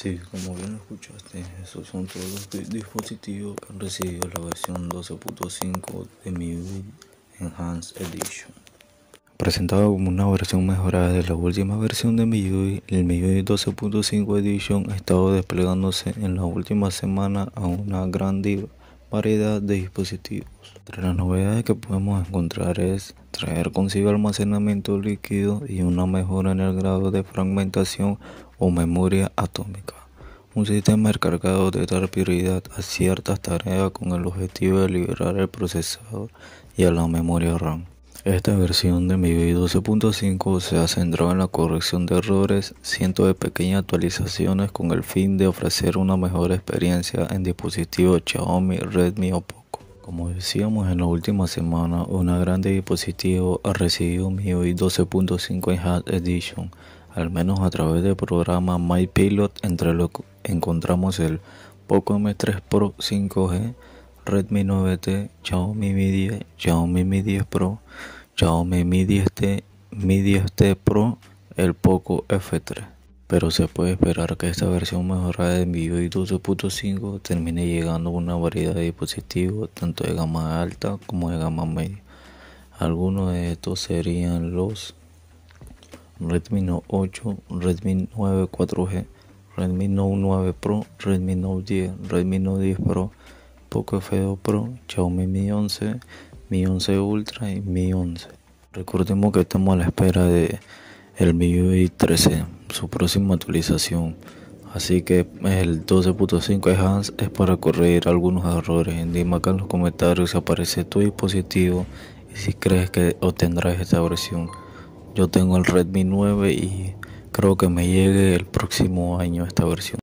Sí, como bien escuchaste, esos son todos los dispositivos que han recibido la versión 12.5 de MIUI Enhanced Edition. Presentado como una versión mejorada de la última versión de MIUI, el MIUI 12.5 Edition ha estado desplegándose en la última semana a una gran variedad de dispositivos. Entre las novedades que podemos encontrar es traer consigo almacenamiento líquido y una mejora en el grado de fragmentación o memoria atómica, un sistema encargado de dar prioridad a ciertas tareas con el objetivo de liberar el procesador y a la memoria RAM. Esta versión de MIUI 12.5 se ha centrado en la corrección de errores, cientos de pequeñas actualizaciones con el fin de ofrecer una mejor experiencia en dispositivos Xiaomi, Redmi o Poco. Como decíamos en la última semana, una gran dispositivo ha recibido MIUI 12.5 Enhanced Edition, al menos a través del programa MyPilot, entre los que encontramos el Poco M3 Pro 5G, Redmi 9T, Xiaomi Mi 10, Xiaomi Mi 10 Pro, Xiaomi Mi 10T, Mi 10T Pro, el Poco F3. Pero se puede esperar que esta versión mejorada de MIUI 12.5 termine llegando a una variedad de dispositivos, tanto de gama alta como de gama media. Algunos de estos serían los Redmi Note 8, Redmi 9 4G, Redmi Note 9 Pro, Redmi Note 10, Redmi Note 10 Pro, Poco f Pro, Xiaomi Mi 11, Mi 11 Ultra y Mi 11. Recordemos que estamos a la espera de el MIUI 13, su próxima actualización. Así que el 12.5 hans es para corregir algunos errores. Dime acá en los comentarios si aparece tu dispositivo y si crees que obtendrás esta versión. Yo tengo el Redmi 9 y creo que me llegue el próximo año esta versión.